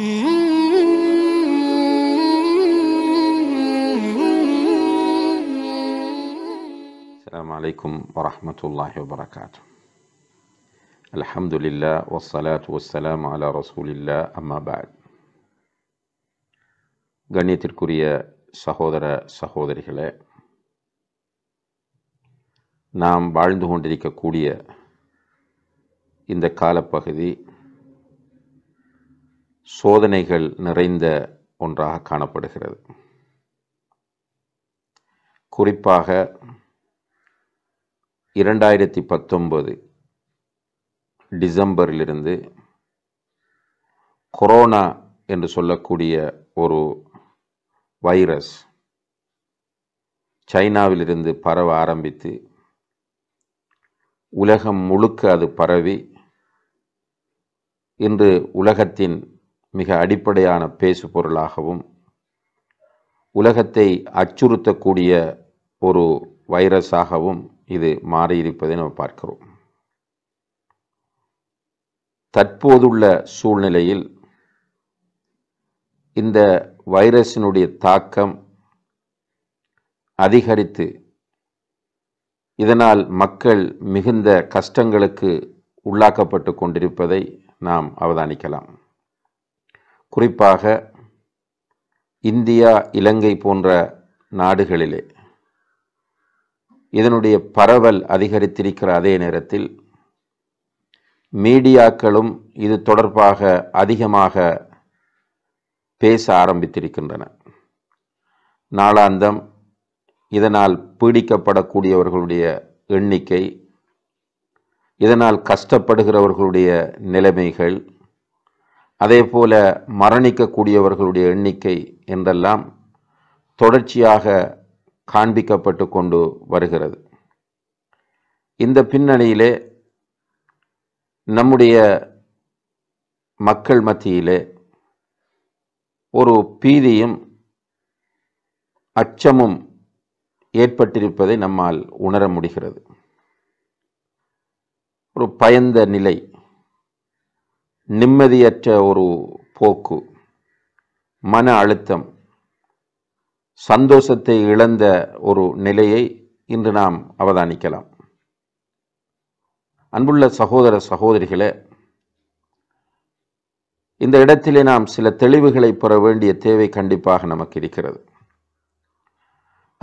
السلام عليكم ورحمة الله وبركاته الحمد لله والصلاة والسلام على رسول الله أما بعد கண்ணியத்திற்குரிய சகோதர சகோதரிகளே நாம் வாழ்ந்து கொண்டிருக்கக்கூடிய இந்த காலப்பகுதி சோதனைகள் நிறைந்த ஒன்றாக காணப்படுகிறது குறிப்பாக இரண்டாயிரத்தி பத்தொன்பது டிசம்பரிலிருந்து கொரோனா என்று சொல்லக்கூடிய ஒரு வைரஸ் சைனாவிலிருந்து பரவ ஆரம்பித்து உலகம் முழுக்க அது பரவி இன்று உலகத்தின் மிக அடிப்படையான பேசு பொருளாகவும் உலகத்தை அச்சுறுத்தக்கூடிய ஒரு வைரஸாகவும் இது மாறியிருப்பதை நம்ம பார்க்கிறோம் தற்போதுள்ள சூழ்நிலையில் இந்த வைரஸினுடைய தாக்கம் அதிகரித்து இதனால் மக்கள் மிகுந்த கஷ்டங்களுக்கு உள்ளாக்கப்பட்டு கொண்டிருப்பதை நாம் அவதானிக்கலாம் குறிப்பாக இந்தியா இலங்கை போன்ற நாடுகளிலே இதனுடைய பரவல் அதிகரித்திருக்கிற அதே நேரத்தில் மீடியாக்களும் இது தொடர்பாக அதிகமாக பேச ஆரம்பித்திருக்கின்றன நாளாந்தம் இதனால் பீடிக்கப்படக்கூடியவர்களுடைய எண்ணிக்கை இதனால் கஷ்டப்படுகிறவர்களுடைய நிலைமைகள் அதே போல மரணிக்கக்கூடியவர்களுடைய எண்ணிக்கை என்றெல்லாம் தொடர்ச்சியாக காண்பிக்கப்பட்டு கொண்டு வருகிறது இந்த பின்னணியிலே நம்முடைய மக்கள் மத்தியிலே ஒரு பீதியும் அச்சமும் ஏற்பட்டிருப்பதை நம்மால் உணர முடிகிறது ஒரு பயந்த நிலை நிம்மதியற்ற ஒரு போக்கு மன அழுத்தம் சந்தோஷத்தை இழந்த ஒரு நிலையை இன்று நாம் அவதானிக்கலாம் அன்புள்ள சகோதர சகோதரிகளே இந்த இடத்திலே நாம் சில தெளிவுகளை பெற வேண்டிய தேவை கண்டிப்பாக நமக்கு இருக்கிறது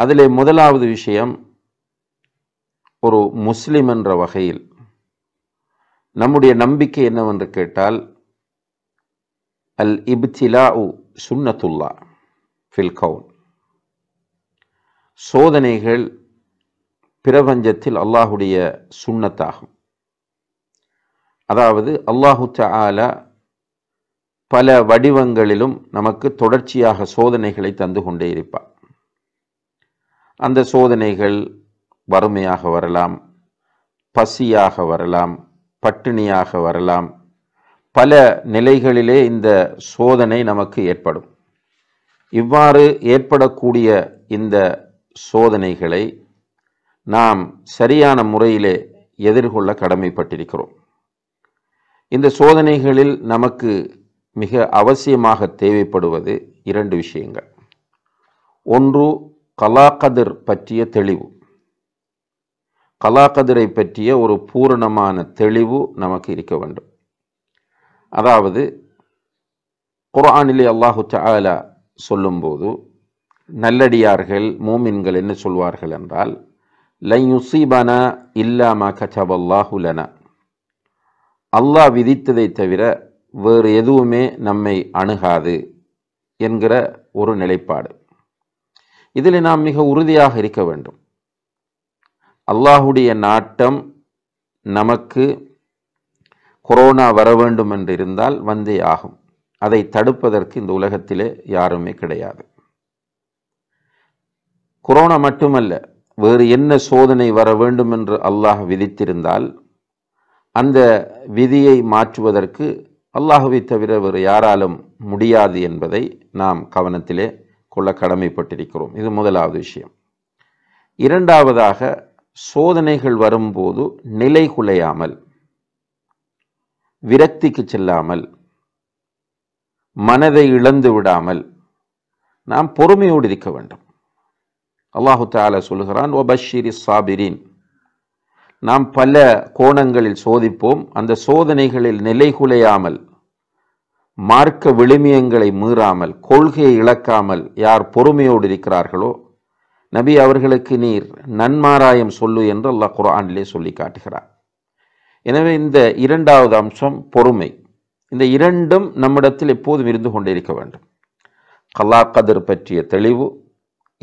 அதிலே முதலாவது விஷயம் ஒரு முஸ்லிம் என்ற வகையில் நம்முடைய நம்பிக்கை என்னவென்று கேட்டால் அல் இபிலா உ சுன்னத்துல்லா ஃபில் கவுன் சோதனைகள் பிரபஞ்சத்தில் அல்லாஹுடைய சுண்ணத்தாகும் அதாவது அல்லாஹு ஆலா பல வடிவங்களிலும் நமக்கு தொடர்ச்சியாக சோதனைகளை தந்து கொண்டே இருப்பார் அந்த சோதனைகள் வறுமையாக வரலாம் பசியாக வரலாம் பட்டினியாக வரலாம் பல நிலைகளிலே இந்த சோதனை நமக்கு ஏற்படும் இவ்வாறு ஏற்படக்கூடிய இந்த சோதனைகளை நாம் சரியான முறையிலே எதிர்கொள்ள கடமைப்பட்டிருக்கிறோம் இந்த சோதனைகளில் நமக்கு மிக அவசியமாக தேவைப்படுவது இரண்டு விஷயங்கள் ஒன்று கலாகதிர் பற்றிய தெளிவு கலாகதிரை பற்றிய ஒரு பூரணமான தெளிவு நமக்கு இருக்க வேண்டும் அதாவது குரானிலே அல்லாஹு சாலா சொல்லும்போது நல்லடியார்கள் மூமின்கள் என்ன சொல்வார்கள் என்றால் லயுசீபனா இல்லாமா கச்சபல்லாஹுலனா அல்லாஹ் விதித்ததை தவிர வேறு எதுவுமே நம்மை அணுகாது என்கிற ஒரு நிலைப்பாடு இதில் நாம் மிக உறுதியாக இருக்க வேண்டும் அல்லாஹுடைய நாட்டம் நமக்கு கொரோனா வர வேண்டும் என்று இருந்தால் வந்தே ஆகும் அதை தடுப்பதற்கு இந்த உலகத்திலே யாருமே கிடையாது கொரோனா மட்டுமல்ல வேறு என்ன சோதனை வர வேண்டும் என்று அல்லாஹ் விதித்திருந்தால் அந்த விதியை மாற்றுவதற்கு அல்லாஹுவை தவிர வேறு யாராலும் முடியாது என்பதை நாம் கவனத்திலே கொள்ள கடமைப்பட்டிருக்கிறோம் இது முதலாவது விஷயம் இரண்டாவதாக சோதனைகள் வரும்போது நிலை குலையாமல் விரக்திக்கு செல்லாமல் மனதை இழந்து விடாமல் நாம் பொறுமையோடு இருக்க வேண்டும் அல்லாஹு தால சொல்கிறான் ஒபஷிரி சாபிரின் நாம் பல கோணங்களில் சோதிப்போம் அந்த சோதனைகளில் நிலை குலையாமல் மார்க்க விழுமியங்களை மீறாமல் கொள்கையை இழக்காமல் யார் பொறுமையோடு இருக்கிறார்களோ நபி அவர்களுக்கு நீர் நன்மாராயம் சொல்லு என்று அல்லாஹ் குரானிலே சொல்லி காட்டுகிறார் எனவே இந்த இரண்டாவது அம்சம் பொறுமை இந்த இரண்டும் நம்மிடத்தில் எப்போதும் இருந்து கொண்டிருக்க வேண்டும் கலா கதிர் பற்றிய தெளிவு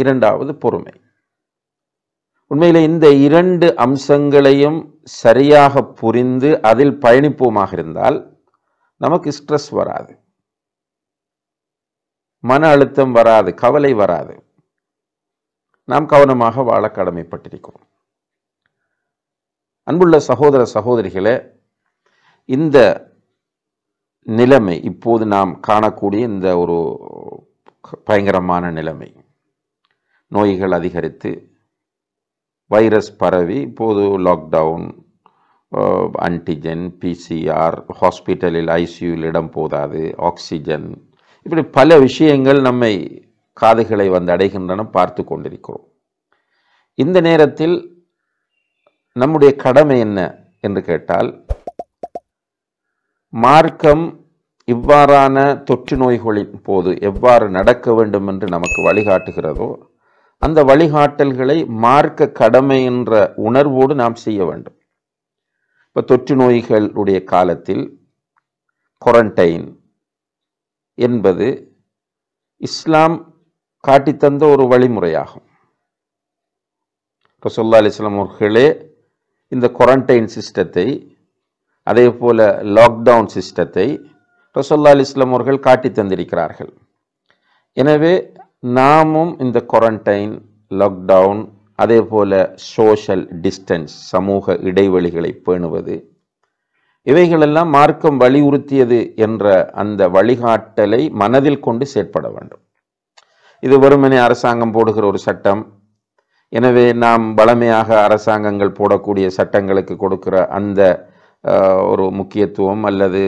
இரண்டாவது பொறுமை உண்மையில் இந்த இரண்டு அம்சங்களையும் சரியாக புரிந்து அதில் பயணிப்போமாக இருந்தால் நமக்கு ஸ்ட்ரெஸ் வராது மன அழுத்தம் வராது கவலை வராது நாம் கவனமாக வாழ கடமைப்பட்டிருக்கிறோம் அன்புள்ள சகோதர சகோதரிகளே இந்த நிலைமை இப்போது நாம் காணக்கூடிய இந்த ஒரு பயங்கரமான நிலைமை நோய்கள் அதிகரித்து வைரஸ் பரவி இப்போது லாக்டவுன் ஆன்டிஜென் பிசிஆர் ஹாஸ்பிட்டலில் ஐசியூவில் இடம் போதாது ஆக்சிஜன் இப்படி பல விஷயங்கள் நம்மை காதுகளை வந்து அடைகின்றன பார்த்து கொண்டிருக்கிறோம் இந்த நேரத்தில் நம்முடைய கடமை என்ன என்று கேட்டால் மார்க்கம் இவ்வாறான தொற்று நோய்களின் போது எவ்வாறு நடக்க வேண்டும் என்று நமக்கு வழிகாட்டுகிறதோ அந்த வழிகாட்டல்களை மார்க்க கடமை என்ற உணர்வோடு நாம் செய்ய வேண்டும் இப்போ தொற்று நோய்களுடைய காலத்தில் குவாரண்டைன் என்பது இஸ்லாம் காட்டித்தந்த ஒரு வழிமுறையாகும் இப்போ சொல்லா அலிஸ்லாம் அவர்களே இந்த குவாரண்டைன் சிஸ்டத்தை அதே போல் லாக்டவுன் சிஸ்டத்தை ரசோல்லா அலிஸ்லாம் அவர்கள் காட்டி தந்திருக்கிறார்கள் எனவே நாமும் இந்த குவாரண்டைன் லாக்டவுன் அதே போல் சோஷல் டிஸ்டன்ஸ் சமூக இடைவெளிகளை பேணுவது இவைகளெல்லாம் மார்க்கம் வலியுறுத்தியது என்ற அந்த வழிகாட்டலை மனதில் கொண்டு செயற்பட வேண்டும் இது வெறுமனே அரசாங்கம் போடுகிற ஒரு சட்டம் எனவே நாம் வளமையாக அரசாங்கங்கள் போடக்கூடிய சட்டங்களுக்கு கொடுக்கிற அந்த ஒரு முக்கியத்துவம் அல்லது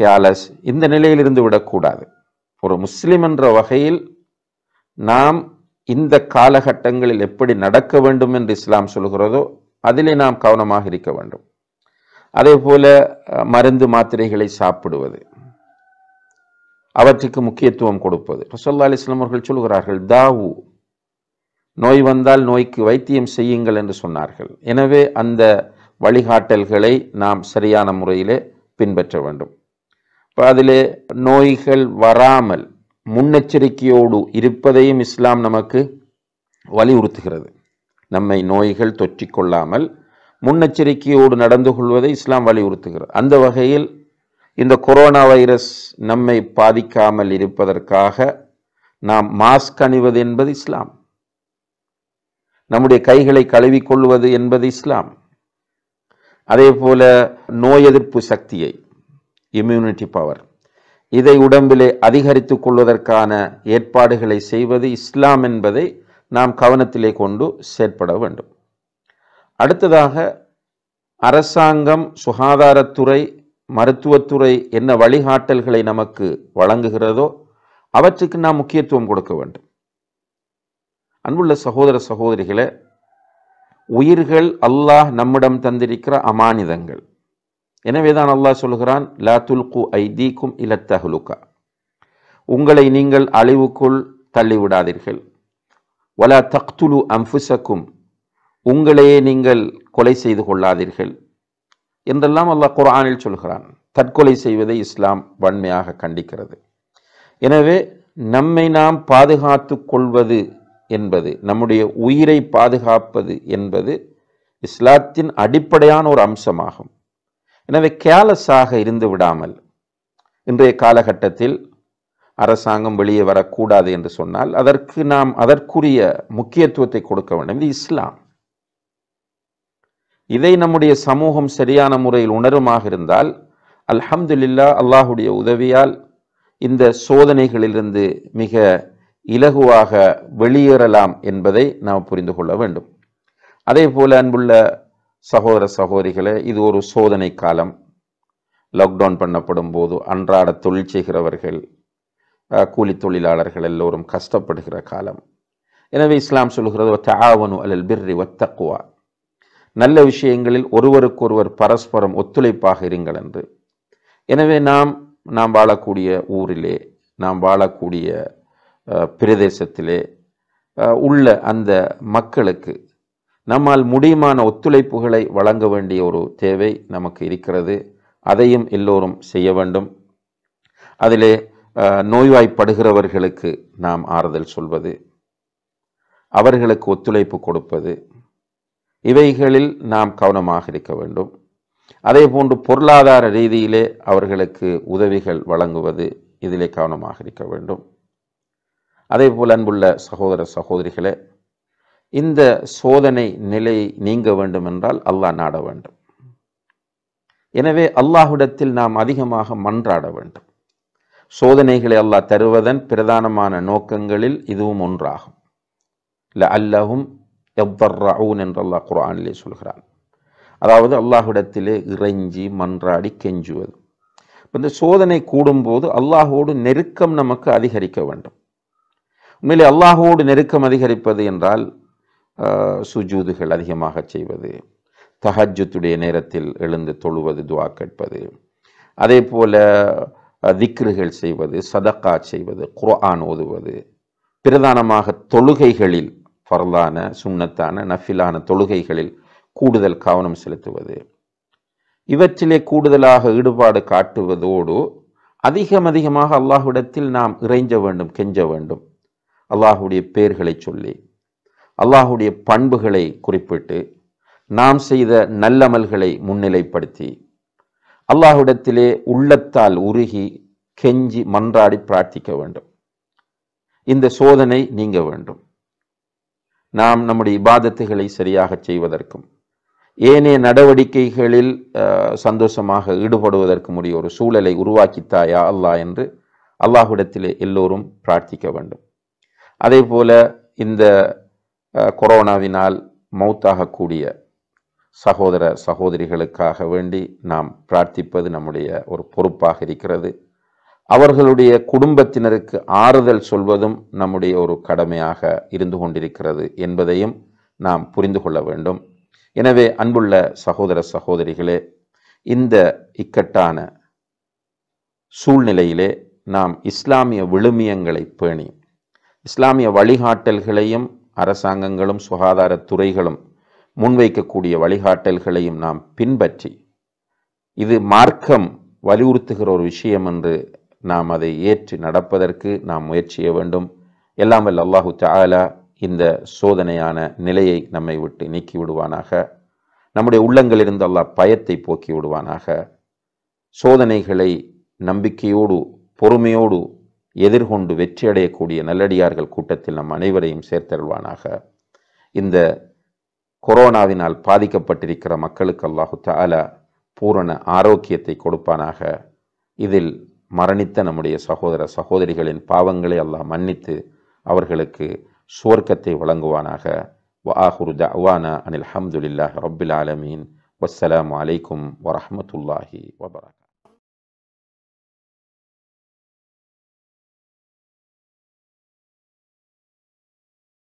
கேலஸ் இந்த நிலையிலிருந்து விடக்கூடாது ஒரு முஸ்லீம் என்ற வகையில் நாம் இந்த காலகட்டங்களில் எப்படி நடக்க வேண்டும் என்று இஸ்லாம் சொல்கிறதோ அதிலே நாம் கவனமாக இருக்க வேண்டும் அதே போல மருந்து மாத்திரைகளை சாப்பிடுவது அவற்றுக்கு முக்கியத்துவம் கொடுப்பது ரசோல்லா அலிஸ்லாம் அவர்கள் சொல்கிறார்கள் தாவு நோய் வந்தால் நோய்க்கு வைத்தியம் செய்யுங்கள் என்று சொன்னார்கள் எனவே அந்த வழிகாட்டல்களை நாம் சரியான முறையிலே பின்பற்ற வேண்டும் இப்போ அதிலே நோய்கள் வராமல் முன்னெச்சரிக்கையோடு இருப்பதையும் இஸ்லாம் நமக்கு வலியுறுத்துகிறது நம்மை நோய்கள் தொற்றிக்கொள்ளாமல் முன்னெச்சரிக்கையோடு நடந்து கொள்வதை இஸ்லாம் வலியுறுத்துகிறது அந்த வகையில் இந்த கொரோனா வைரஸ் நம்மை பாதிக்காமல் இருப்பதற்காக நாம் மாஸ்க் அணிவது என்பது இஸ்லாம் நம்முடைய கைகளை கழுவிக்கொள்வது என்பது இஸ்லாம் அதே போல நோய் எதிர்ப்பு சக்தியை இம்யூனிட்டி பவர் இதை உடம்பிலே அதிகரித்து கொள்வதற்கான ஏற்பாடுகளை செய்வது இஸ்லாம் என்பதை நாம் கவனத்திலே கொண்டு செயற்பட வேண்டும் அடுத்ததாக அரசாங்கம் சுகாதாரத்துறை மருத்துவத்துறை என்ன வழிகாட்டல்களை நமக்கு வழங்குகிறதோ அவற்றுக்கு நாம் முக்கியத்துவம் கொடுக்க வேண்டும் அன்புள்ள சகோதர சகோதரிகளை உயிர்கள் அல்லாஹ் நம்மிடம் தந்திருக்கிற அமானிதங்கள் எனவே தான் அல்லாஹ் சொல்கிறான் லா துல்கு ஐதீக்கும் இலத்தகுலுக்கா உங்களை நீங்கள் அழிவுக்குள் தள்ளிவிடாதீர்கள் வலா தக்துலு அம்புசக்கும் உங்களையே நீங்கள் கொலை செய்து கொள்ளாதீர்கள் என்றெல்லாம் அல்லாஹ் குரானில் சொல்கிறான் தற்கொலை செய்வதை இஸ்லாம் வன்மையாக கண்டிக்கிறது எனவே நம்மை நாம் பாதுகாத்து கொள்வது என்பது நம்முடைய உயிரை பாதுகாப்பது என்பது இஸ்லாத்தின் அடிப்படையான ஒரு அம்சமாகும் எனவே கேலஸாக இருந்து விடாமல் இன்றைய காலகட்டத்தில் அரசாங்கம் வெளியே வரக்கூடாது என்று சொன்னால் அதற்கு நாம் அதற்குரிய முக்கியத்துவத்தை கொடுக்க வேண்டும் இது இஸ்லாம் இதை நம்முடைய சமூகம் சரியான முறையில் உணருமாக இருந்தால் அல்ஹம்துலில்லா அல்லாஹுடைய உதவியால் இந்த சோதனைகளிலிருந்து மிக இலகுவாக வெளியேறலாம் என்பதை நாம் புரிந்து கொள்ள வேண்டும் அதே போல் அன்புள்ள சகோதர சகோதரிகளை இது ஒரு சோதனை காலம் லாக்டவுன் பண்ணப்படும் போது அன்றாட தொழில் செய்கிறவர்கள் கூலி தொழிலாளர்கள் எல்லோரும் கஷ்டப்படுகிற காலம் எனவே இஸ்லாம் சொல்கிறது ஆவணு அல்லது பிர்ரி வத்தக்குவா நல்ல விஷயங்களில் ஒருவருக்கொருவர் பரஸ்பரம் ஒத்துழைப்பாக இருங்கள் என்று எனவே நாம் நாம் வாழக்கூடிய ஊரிலே நாம் வாழக்கூடிய பிரதேசத்திலே உள்ள அந்த மக்களுக்கு நம்மால் முடியுமான ஒத்துழைப்புகளை வழங்க வேண்டிய ஒரு தேவை நமக்கு இருக்கிறது அதையும் எல்லோரும் செய்ய வேண்டும் அதிலே நோய்வாய்ப்படுகிறவர்களுக்கு நாம் ஆறுதல் சொல்வது அவர்களுக்கு ஒத்துழைப்பு கொடுப்பது இவைகளில் நாம் கவனமாக இருக்க வேண்டும் அதே போன்று பொருளாதார ரீதியிலே அவர்களுக்கு உதவிகள் வழங்குவது இதிலே கவனமாக இருக்க வேண்டும் அதே போல் அன்புள்ள சகோதர சகோதரிகளே இந்த சோதனை நிலை நீங்க வேண்டும் என்றால் அல்லாஹ் நாட வேண்டும் எனவே அல்லாஹ்விடத்தில் நாம் அதிகமாக மன்றாட வேண்டும் சோதனைகளை அல்லாஹ் தருவதன் பிரதானமான நோக்கங்களில் இதுவும் ஒன்றாகும் இல்லை அல்லவும் எவ்வர்ரவுன் என்று அல்லாஹ் குரானிலே சொல்கிறான் அதாவது அல்லாஹுடத்திலே இறைஞ்சி மன்றாடி கெஞ்சுவது இந்த சோதனை கூடும்போது அல்லாஹோடு நெருக்கம் நமக்கு அதிகரிக்க வேண்டும் உண்மையிலே அல்லாஹோடு நெருக்கம் அதிகரிப்பது என்றால் சுஜூதுகள் அதிகமாக செய்வது தஹஜத்துடைய நேரத்தில் எழுந்து தொழுவது துவா கேட்பது அதே போல் திக்ருகள் செய்வது சதக்கா செய்வது குர்ஆன் ஓதுவது பிரதானமாக தொழுகைகளில் ஃபர்லான சுண்ணத்தான நஃபிலான தொழுகைகளில் கூடுதல் கவனம் செலுத்துவது இவற்றிலே கூடுதலாக ஈடுபாடு காட்டுவதோடு அதிகம் அதிகமாக அல்லாஹ்விடத்தில் நாம் இறைஞ்ச வேண்டும் கெஞ்ச வேண்டும் அல்லாஹுடைய பெயர்களை சொல்லி அல்லாஹுடைய பண்புகளை குறிப்பிட்டு நாம் செய்த நல்லமல்களை முன்னிலைப்படுத்தி அல்லாஹுவிடத்திலே உள்ளத்தால் உருகி கெஞ்சி மன்றாடி பிரார்த்திக்க வேண்டும் இந்த சோதனை நீங்க வேண்டும் நாம் நம்முடைய இபாதத்துகளை சரியாக செய்வதற்கும் ஏனைய நடவடிக்கைகளில் சந்தோஷமாக ஈடுபடுவதற்கு உரிய ஒரு சூழலை உருவாக்கித்தாயா அல்லா என்று அல்லாஹ்விடத்திலே எல்லோரும் பிரார்த்திக்க வேண்டும் அதே போல இந்த கொரோனாவினால் மௌத்தாகக்கூடிய சகோதர சகோதரிகளுக்காக வேண்டி நாம் பிரார்த்திப்பது நம்முடைய ஒரு பொறுப்பாக இருக்கிறது அவர்களுடைய குடும்பத்தினருக்கு ஆறுதல் சொல்வதும் நம்முடைய ஒரு கடமையாக இருந்து கொண்டிருக்கிறது என்பதையும் நாம் புரிந்து கொள்ள வேண்டும் எனவே அன்புள்ள சகோதர சகோதரிகளே இந்த இக்கட்டான சூழ்நிலையிலே நாம் இஸ்லாமிய விழுமியங்களை பேணி இஸ்லாமிய வழிகாட்டல்களையும் அரசாங்கங்களும் சுகாதாரத்துறைகளும் முன்வைக்கக்கூடிய வழிகாட்டல்களையும் நாம் பின்பற்றி இது மார்க்கம் வலியுறுத்துகிற ஒரு விஷயம் என்று நாம் அதை ஏற்றி நடப்பதற்கு நாம் முயற்சிய வேண்டும் எல்லாம் வல்ல அல்லாஹு தாலா இந்த சோதனையான நிலையை நம்மை விட்டு நீக்கி விடுவானாக நம்முடைய உள்ளங்களிலிருந்து அல்லாஹ் பயத்தை போக்கி விடுவானாக சோதனைகளை நம்பிக்கையோடு பொறுமையோடு எதிர்கொண்டு வெற்றியடையக்கூடிய நல்லடியார்கள் கூட்டத்தில் நம் அனைவரையும் சேர்த்தருள்வானாக இந்த கொரோனாவினால் பாதிக்கப்பட்டிருக்கிற மக்களுக்கு அல்லாஹு தாலா பூரண ஆரோக்கியத்தை கொடுப்பானாக இதில் மரணித்த நம்முடைய சகோதர சகோதரிகளின் பாவங்களை அல்லாஹ் மன்னித்து அவர்களுக்கு சுவர்க்கத்தை வழங்குவானாக வாஹுரு தவானா அனில் அஹமதுல்லாஹ் ரபில் ஆலமீன் வஸ்ஸலாம் அலைக்கும் வரமத்துல்லாஹி வபரக்